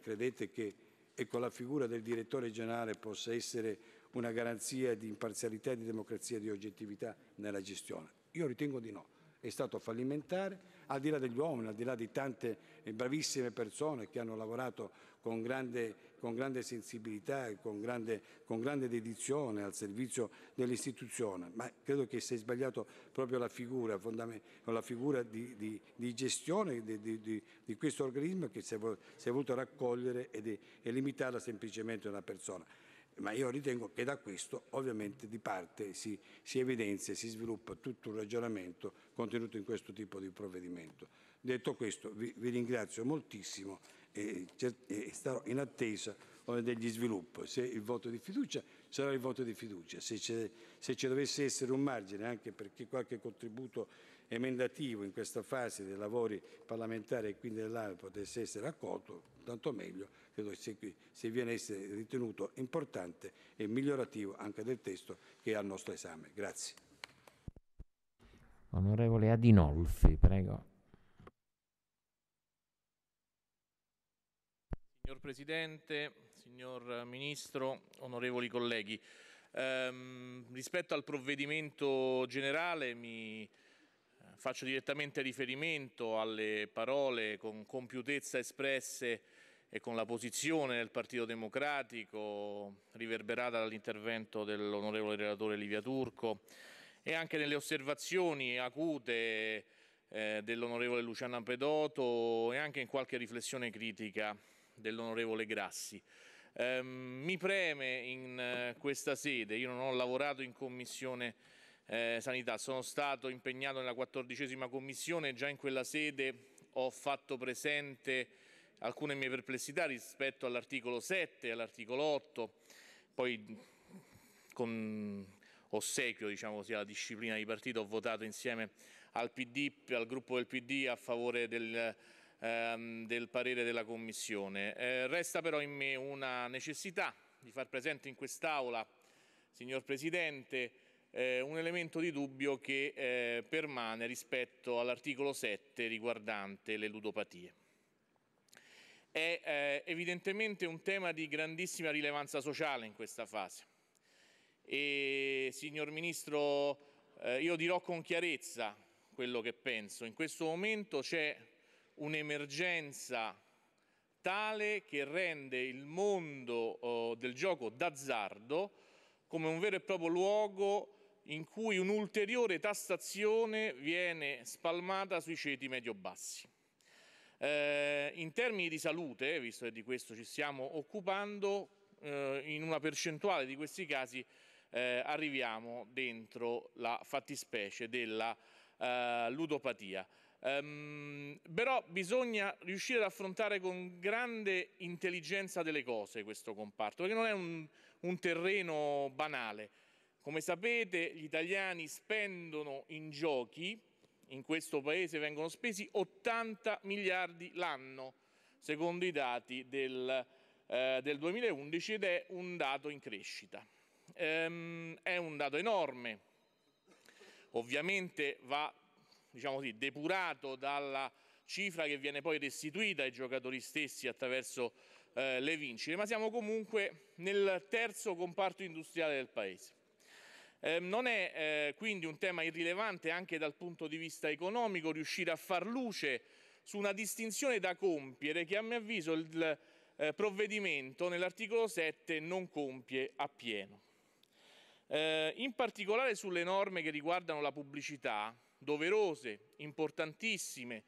Credete che ecco, la figura del direttore generale possa essere una garanzia di imparzialità, di democrazia, di oggettività nella gestione? Io ritengo di no. È stato fallimentare, al di là degli uomini, al di là di tante bravissime persone che hanno lavorato con grande con grande sensibilità e con grande, con grande dedizione al servizio dell'istituzione, ma credo che si è sbagliato proprio la figura, la figura di, di, di gestione di, di, questo organismo che si è, si è voluto raccogliere e, e limitarla semplicemente a una persona ma io ritengo che da questo ovviamente di parte si, si evidenzia e si sviluppa tutto un ragionamento contenuto in questo tipo di provvedimento. Detto questo vi, vi ringrazio moltissimo e, starò in attesa eh, degli sviluppi. Se il voto di fiducia sarà il voto di fiducia, se, se ci dovesse essere un margine anche perché qualche contributo emendativo in questa fase dei lavori parlamentari e quindi dell'AVE potesse essere accolto, tanto meglio, credo se, se viene a essere ritenuto importante e migliorativo anche del testo che è al nostro esame. Grazie. Onorevole Adinolfi, prego. Presidente, signor Ministro, onorevoli colleghi. Ehm, rispetto al provvedimento generale mi eh, faccio direttamente riferimento alle parole con compiutezza espresse e con la posizione del Partito Democratico riverberata dall'intervento dell'onorevole relatore Livia Turco e anche nelle osservazioni acute eh, dell'onorevole Luciana Pedoto e anche in qualche riflessione critica dell'onorevole Grassi. Eh, mi preme in eh, questa sede, io non ho lavorato in commissione eh, sanità, sono stato impegnato nella quattordicesima commissione, già in quella sede ho fatto presente alcune mie perplessità rispetto all'articolo 7 e all'articolo 8, poi con ossequio diciamo così, alla disciplina di partito ho votato insieme al PD, al gruppo del PD a favore del ehm, del parere della Commissione. Eh, resta però in me una necessità di far presente in quest'Aula, signor Presidente, eh, un elemento di dubbio che eh, permane rispetto all'articolo 7 riguardante le ludopatie. È eh, evidentemente un tema di grandissima rilevanza sociale in questa fase. E, signor Ministro, eh, io dirò con chiarezza quello che penso. In questo momento c'è un'emergenza tale che rende il mondo oh, del gioco d'azzardo come un vero e proprio luogo in cui un'ulteriore tassazione viene spalmata sui ceti medio-bassi. Eh, in termini di salute, visto che di questo ci stiamo occupando, eh, in una percentuale di questi casi eh, arriviamo dentro la fattispecie della eh, ludopatia. Um, però bisogna riuscire ad affrontare con grande intelligenza delle cose questo comparto, perché non è un, un terreno banale. Come sapete gli italiani spendono in giochi, in questo paese vengono spesi 80 miliardi l'anno, secondo i dati del, eh, del 2011 ed è un dato in crescita. Ehm, è un dato enorme, ovviamente va diciamo così, depurato dalla cifra che viene poi restituita ai giocatori stessi attraverso eh, le vincite, ma siamo comunque nel terzo comparto industriale del Paese. Eh, non è eh, quindi un tema irrilevante anche dal punto di vista economico riuscire a far luce su una distinzione da compiere che a mio avviso il eh, provvedimento nell'articolo 7 non compie appieno. Eh, in particolare sulle norme che riguardano la pubblicità, doverose, importantissime,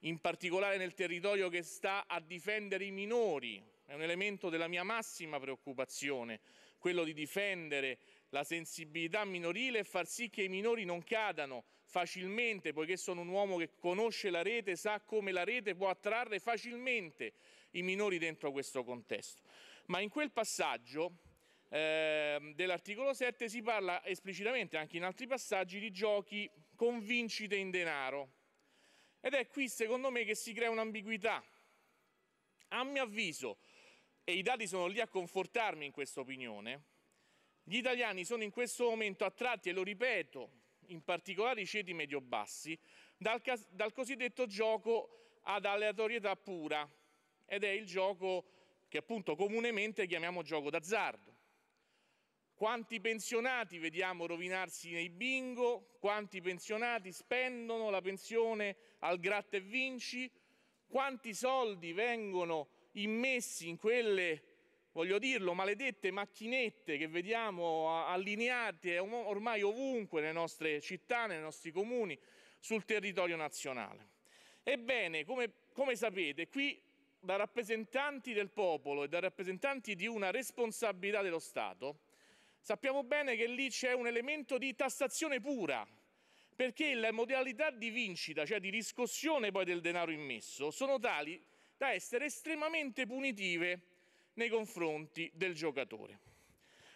in particolare nel territorio che sta a difendere i minori. È un elemento della mia massima preoccupazione, quello di difendere la sensibilità minorile e far sì che i minori non cadano facilmente, poiché sono un uomo che conosce la rete, sa come la rete può attrarre facilmente i minori dentro questo contesto. Ma in quel passaggio eh, dell'articolo 7 si parla esplicitamente, anche in altri passaggi, di giochi convincite in denaro. Ed è qui, secondo me, che si crea un'ambiguità. A mio avviso, e i dati sono lì a confortarmi in questa opinione, gli italiani sono in questo momento attratti, e lo ripeto, in particolare i ceti medio-bassi, dal, dal cosiddetto gioco ad aleatorietà pura, ed è il gioco che appunto comunemente chiamiamo gioco d'azzardo. Quanti pensionati vediamo rovinarsi nei bingo, quanti pensionati spendono la pensione al gratta e vinci, quanti soldi vengono immessi in quelle, voglio dirlo, maledette macchinette che vediamo allineate ormai ovunque nelle nostre città, nei nostri comuni, sul territorio nazionale. Ebbene, come, come sapete, qui da rappresentanti del popolo e da rappresentanti di una responsabilità dello Stato, sappiamo bene che lì c'è un elemento di tassazione pura, perché le modalità di vincita, cioè di riscossione poi del denaro immesso, sono tali da essere estremamente punitive nei confronti del giocatore.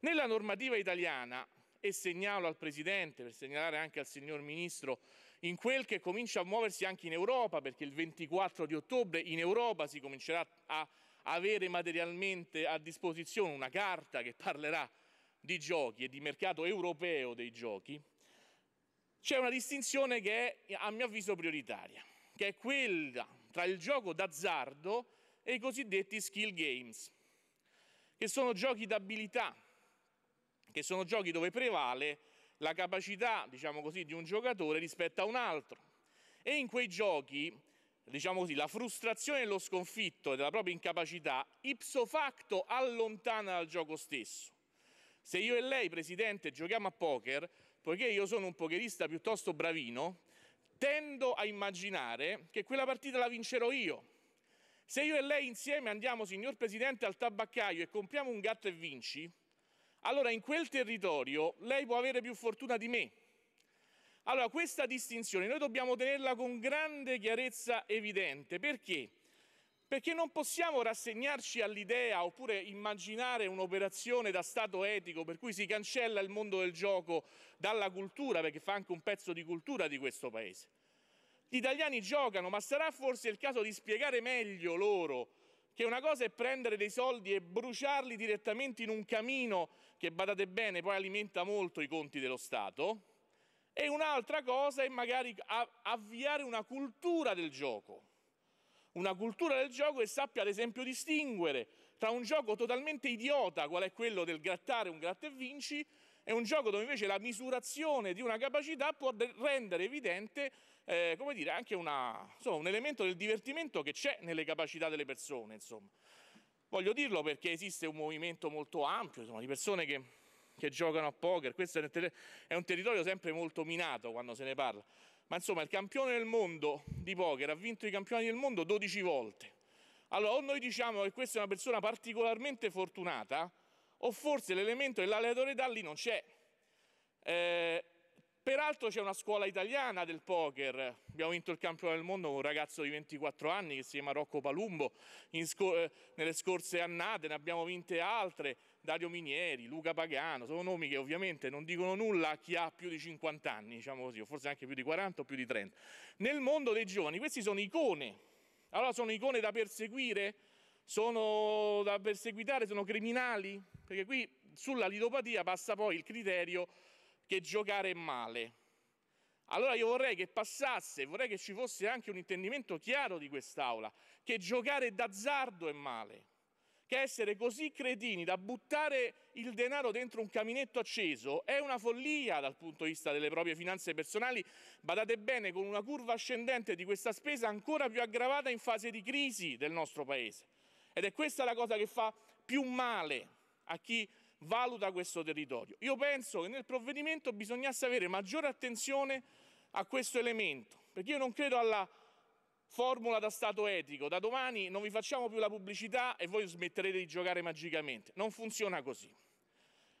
Nella normativa italiana, e segnalo al Presidente, per segnalare anche al signor Ministro, in quel che comincia a muoversi anche in Europa, perché il 24 di ottobre in Europa si comincerà a avere materialmente a disposizione una carta che parlerà di giochi e di mercato europeo dei giochi, c'è una distinzione che è a mio avviso prioritaria, che è quella tra il gioco d'azzardo e i cosiddetti skill games, che sono giochi d'abilità, che sono giochi dove prevale la capacità, diciamo così, di un giocatore rispetto a un altro. E in quei giochi, diciamo così, la frustrazione e lo sconfitto della propria incapacità ipso facto allontana dal gioco stesso. Se io e lei, Presidente, giochiamo a poker, poiché io sono un pokerista piuttosto bravino, tendo a immaginare che quella partita la vincerò io. Se io e lei insieme andiamo, signor Presidente, al tabaccaio e compriamo un gatto e vinci, allora in quel territorio lei può avere più fortuna di me. Allora questa distinzione noi dobbiamo tenerla con grande chiarezza evidente. Perché? Perché non possiamo rassegnarci all'idea oppure immaginare un'operazione da stato etico per cui si cancella il mondo del gioco dalla cultura, perché fa anche un pezzo di cultura di questo paese. Gli italiani giocano, ma sarà forse il caso di spiegare meglio loro che una cosa è prendere dei soldi e bruciarli direttamente in un camino che, badate bene, poi alimenta molto i conti dello Stato, e un'altra cosa è magari avviare una cultura del gioco una cultura del gioco che sappia ad esempio distinguere tra un gioco totalmente idiota, qual è quello del grattare un gratta e vinci, e un gioco dove invece la misurazione di una capacità può rendere evidente eh, come dire, anche una, insomma, un elemento del divertimento che c'è nelle capacità delle persone. Insomma. Voglio dirlo perché esiste un movimento molto ampio insomma, di persone che, che giocano a poker, questo è un territorio sempre molto minato quando se ne parla ma insomma il campione del mondo di poker ha vinto i campioni del mondo 12 volte. Allora o noi diciamo che questa è una persona particolarmente fortunata o forse l'elemento dell'aleatorietà lì non c'è. Eh, peraltro c'è una scuola italiana del poker, abbiamo vinto il campione del mondo con un ragazzo di 24 anni che si chiama Rocco Palumbo, scor eh, nelle scorse annate ne abbiamo vinte altre, Dario Minieri, Luca Pagano, sono nomi che ovviamente non dicono nulla a chi ha più di 50 anni, diciamo così, o forse anche più di 40 o più di 30. Nel mondo dei giovani questi sono icone, allora sono icone da perseguire, sono da perseguitare, sono criminali, perché qui sulla lidopatia passa poi il criterio che giocare è male. Allora io vorrei che passasse, vorrei che ci fosse anche un intendimento chiaro di quest'Aula, che giocare d'azzardo è male che essere così cretini da buttare il denaro dentro un caminetto acceso è una follia dal punto di vista delle proprie finanze personali, badate bene con una curva ascendente di questa spesa ancora più aggravata in fase di crisi del nostro Paese. Ed è questa la cosa che fa più male a chi valuta questo territorio. Io penso che nel provvedimento bisognasse avere maggiore attenzione a questo elemento, perché io non credo alla Formula da stato etico, da domani non vi facciamo più la pubblicità e voi smetterete di giocare magicamente. Non funziona così.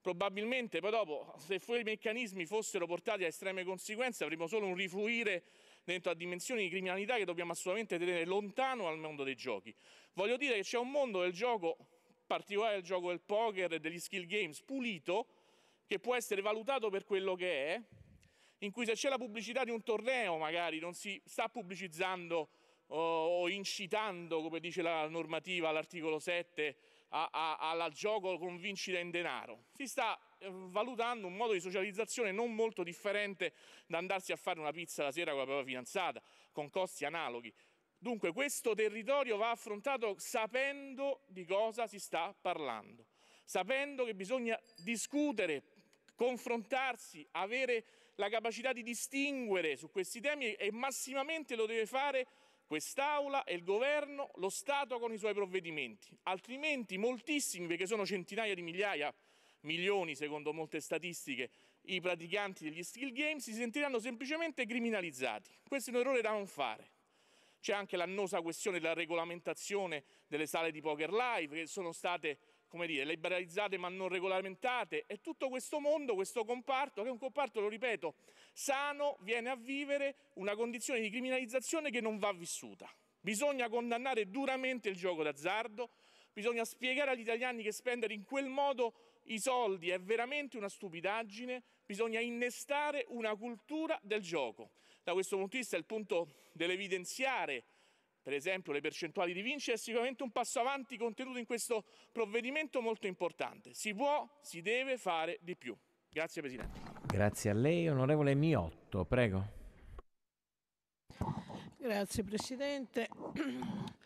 Probabilmente poi dopo, se quei meccanismi fossero portati a estreme conseguenze, avremmo solo un rifluire dentro a dimensioni di criminalità che dobbiamo assolutamente tenere lontano dal mondo dei giochi. Voglio dire che c'è un mondo del gioco, in particolare del gioco del poker e degli skill games, pulito, che può essere valutato per quello che è, in cui se c'è la pubblicità di un torneo magari non si sta pubblicizzando o incitando, come dice la normativa all'articolo 7, a, a, al gioco con vincita in denaro. Si sta eh, valutando un modo di socializzazione non molto differente da andarsi a fare una pizza la sera con la propria fidanzata, con costi analoghi. Dunque questo territorio va affrontato sapendo di cosa si sta parlando, sapendo che bisogna discutere, confrontarsi, avere la capacità di distinguere su questi temi e massimamente lo deve fare quest'Aula e il governo, lo Stato con i suoi provvedimenti. Altrimenti moltissimi, perché sono centinaia di migliaia, milioni secondo molte statistiche, i praticanti degli skill games si sentiranno semplicemente criminalizzati. Questo è un errore da non fare. C'è anche l'annosa questione della regolamentazione delle sale di poker live che sono state come dire, liberalizzate ma non regolamentate e tutto questo mondo, questo comparto, che è un comparto, lo ripeto, sano, viene a vivere una condizione di criminalizzazione che non va vissuta. Bisogna condannare duramente il gioco d'azzardo, bisogna spiegare agli italiani che spendere in quel modo i soldi è veramente una stupidaggine, bisogna innestare una cultura del gioco. Da questo punto di vista è il punto dell'evidenziare per esempio le percentuali di vincita, è sicuramente un passo avanti contenuto in questo provvedimento molto importante. Si può, si deve fare di più. Grazie Presidente. Grazie a lei, onorevole Miotto, prego. Grazie Presidente.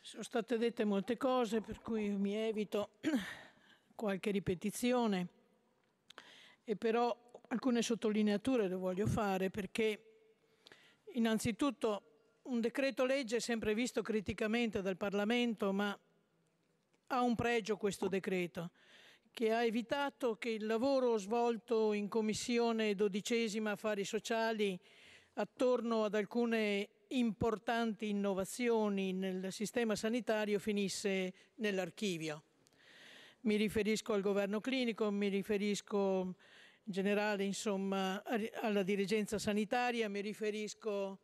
Sono state dette molte cose per cui mi evito qualche ripetizione e però alcune sottolineature le voglio fare perché innanzitutto un decreto legge sempre visto criticamente dal Parlamento, ma ha un pregio questo decreto, che ha evitato che il lavoro svolto in Commissione dodicesima affari sociali attorno ad alcune importanti innovazioni nel sistema sanitario finisse nell'archivio. Mi riferisco al governo clinico, mi riferisco in generale insomma, alla dirigenza sanitaria, mi riferisco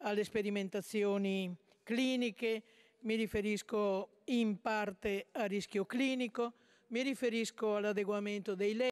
alle sperimentazioni cliniche, mi riferisco in parte a rischio clinico, mi riferisco all'adeguamento dei LEA,